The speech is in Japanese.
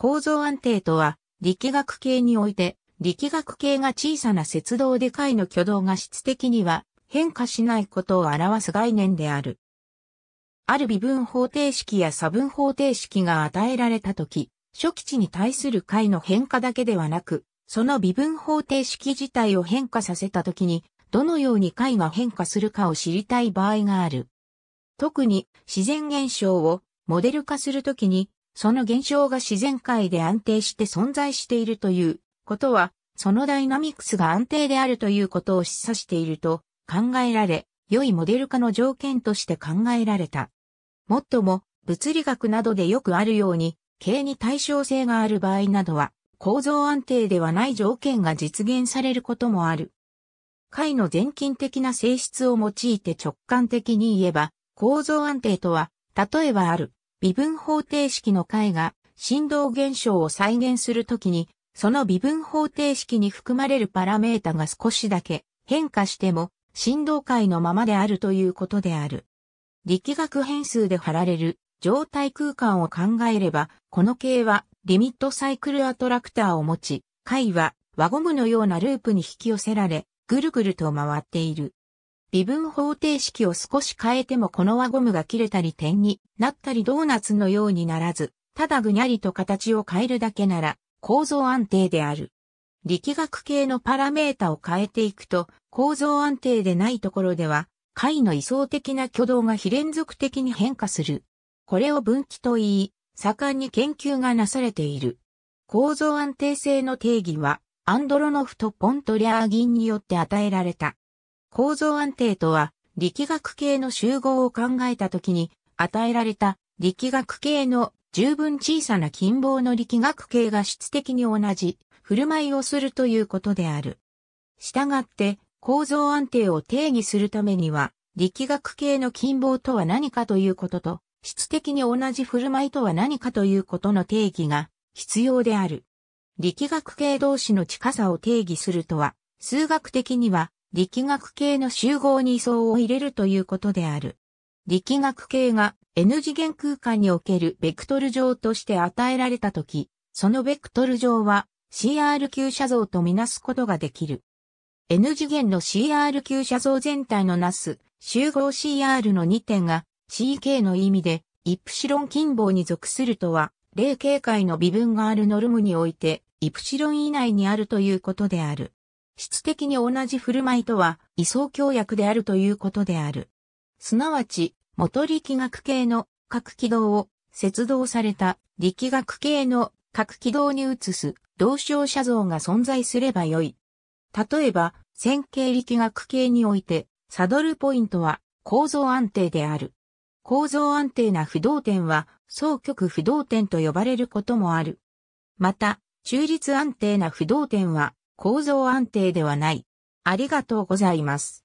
構造安定とは、力学系において、力学系が小さな節動で解の挙動が質的には変化しないことを表す概念である。ある微分方程式や差分方程式が与えられたとき、初期値に対する解の変化だけではなく、その微分方程式自体を変化させたときに、どのように解が変化するかを知りたい場合がある。特に自然現象をモデル化するときにその現象が自然界で安定して存在しているということは、そのダイナミクスが安定であるということを示唆していると考えられ、良いモデル化の条件として考えられた。もっとも、物理学などでよくあるように、形に対称性がある場合などは、構造安定ではない条件が実現されることもある。解の全近的な性質を用いて直感的に言えば、構造安定とは、例えばある。微分方程式の解が振動現象を再現するときに、その微分方程式に含まれるパラメータが少しだけ変化しても振動解のままであるということである。力学変数で貼られる状態空間を考えれば、この系はリミットサイクルアトラクターを持ち、解は輪ゴムのようなループに引き寄せられ、ぐるぐると回っている。微分方程式を少し変えてもこの輪ゴムが切れたり点になったりドーナツのようにならず、ただぐにゃりと形を変えるだけなら構造安定である。力学系のパラメータを変えていくと構造安定でないところでは解の位相的な挙動が非連続的に変化する。これを分岐と言い、盛んに研究がなされている。構造安定性の定義はアンドロノフとポントリャーギンによって与えられた。構造安定とは、力学系の集合を考えたときに、与えられた力学系の十分小さな近傍の力学系が質的に同じ振る舞いをするということである。従って、構造安定を定義するためには、力学系の近傍とは何かということと、質的に同じ振る舞いとは何かということの定義が必要である。力学系同士の近さを定義するとは、数学的には力学系の集合に位相を入れるということである。力学系が N 次元空間におけるベクトル上として与えられたとき、そのベクトル上は c r 級写像とみなすことができる。N 次元の c r 級写像全体のなす集合 CR の2点が CK の意味でイプシロン近傍に属するとは、例形界の微分があるノルムにおいてイプシロン以内にあるということである。質的に同じ振る舞いとは、位相協約であるということである。すなわち、元力学系の各軌道を、接動された力学系の各軌道に移す同照者像が存在すればよい。例えば、線形力学系において、サドルポイントは構造安定である。構造安定な不動点は、双極不動点と呼ばれることもある。また、中立安定な不動点は、構造安定ではない。ありがとうございます。